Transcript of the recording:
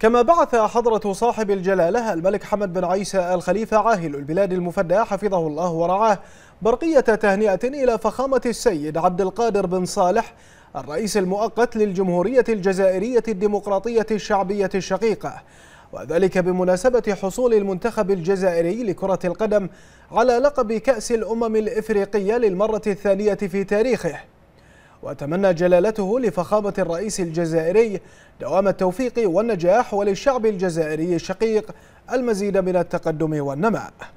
كما بعث حضرة صاحب الجلالة الملك حمد بن عيسى الخليفة عاهل البلاد المفدى حفظه الله ورعاه برقية تهنئة إلى فخامة السيد عبد القادر بن صالح الرئيس المؤقت للجمهورية الجزائرية الديمقراطية الشعبية الشقيقة وذلك بمناسبة حصول المنتخب الجزائري لكرة القدم على لقب كأس الأمم الإفريقية للمرة الثانية في تاريخه وأتمنى جلالته لفخامة الرئيس الجزائري دوام التوفيق والنجاح وللشعب الجزائري الشقيق المزيد من التقدم والنماء